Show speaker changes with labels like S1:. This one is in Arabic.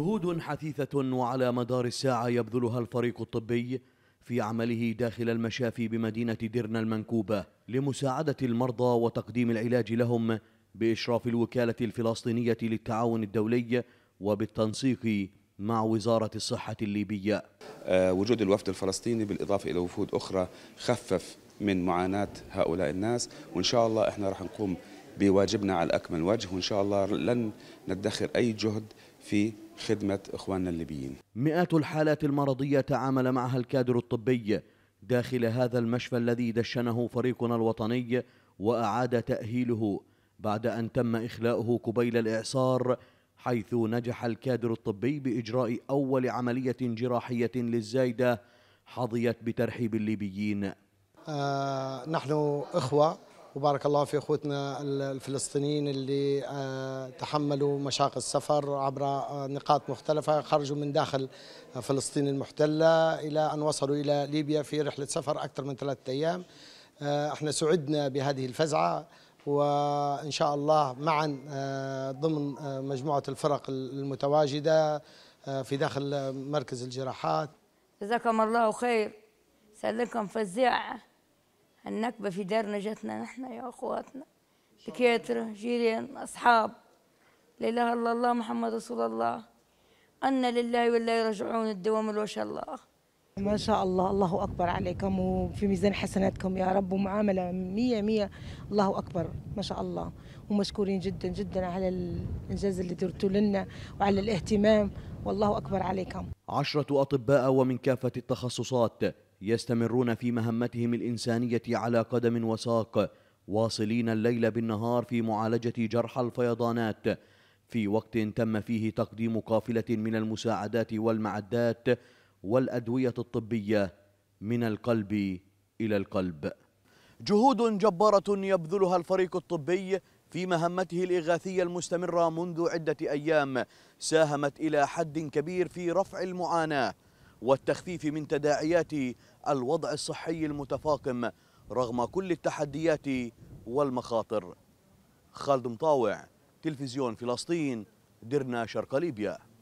S1: جهود حثيثة وعلى مدار الساعة يبذلها الفريق الطبي في عمله داخل المشافي بمدينة درنا المنكوبة لمساعدة المرضى وتقديم العلاج لهم بإشراف الوكالة الفلسطينية للتعاون الدولي وبالتنسيق
S2: مع وزارة الصحة الليبية آه، وجود الوفد الفلسطيني بالإضافة إلى وفود أخرى خفف من معاناة هؤلاء الناس وإن شاء الله إحنا راح نقوم بواجبنا على أكمل وجه وإن شاء الله لن ندخر أي جهد في خدمة إخواننا الليبيين
S1: مئات الحالات المرضية تعامل معها الكادر الطبي داخل هذا المشفى الذي دشنه فريقنا الوطني وأعاد تأهيله بعد أن تم إخلاؤه قبيل الإعصار حيث نجح الكادر الطبي بإجراء أول عملية جراحية للزايدة حظيت بترحيب الليبيين
S3: آه نحن إخوة وبارك الله في اخوتنا الفلسطينيين اللي آه، تحملوا مشاق السفر عبر آه، نقاط مختلفه خرجوا من داخل آه، فلسطين المحتله الى ان وصلوا الى ليبيا في رحله سفر اكثر من ثلاثه ايام احنا سعدنا بهذه الفزعه وان شاء الله معا ضمن مجموعه الفرق المتواجده في داخل مركز الجراحات
S4: جزاكم الله خير سلكم فزيعه النكبة في دارنا جاتنا نحن يا أخواتنا دكاترة جيران أصحاب لا إله إلا الله محمد رسول الله أن لله ولا يرجعون الدوام الوشاء الله
S5: ما شاء الله الله أكبر عليكم وفي ميزان حسناتكم يا رب ومعاملة مية مية الله أكبر ما شاء الله ومشكورين جدا جدا على الإنجاز اللي درتوا لنا وعلى الاهتمام والله أكبر عليكم
S1: عشرة أطباء ومن كافة التخصصات يستمرون في مهمتهم الإنسانية على قدم وساق واصلين الليل بالنهار في معالجة جرحى الفيضانات في وقت تم فيه تقديم قافلة من المساعدات والمعدات والأدوية الطبية من القلب إلى القلب جهود جبارة يبذلها الفريق الطبي في مهمته الإغاثية المستمرة منذ عدة أيام ساهمت إلى حد كبير في رفع المعاناة والتخفيف من تداعيات الوضع الصحي المتفاقم رغم كل التحديات والمخاطر خالد مطاوع تلفزيون فلسطين درنا شرق ليبيا